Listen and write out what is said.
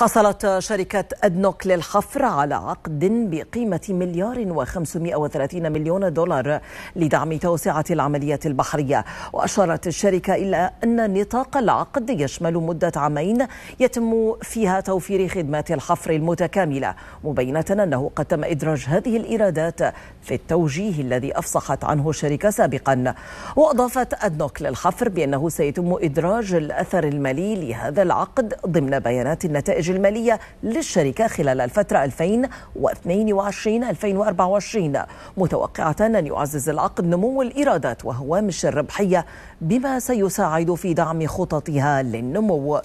حصلت شركة أدنوك للحفر على عقد بقيمة مليار و530 مليون دولار لدعم توسعة العمليات البحرية وأشارت الشركة إلى أن نطاق العقد يشمل مدة عامين يتم فيها توفير خدمات الحفر المتكاملة مبينة أنه قد تم إدراج هذه الإيرادات في التوجيه الذي أفصحت عنه الشركة سابقا وأضافت أدنوك للحفر بأنه سيتم إدراج الأثر المالي لهذا العقد ضمن بيانات النتائج المالية للشركة خلال الفترة 2022-2024 متوقعة أن يعزز العقد نمو الإيرادات وهوامش الربحية بما سيساعد في دعم خططها للنمو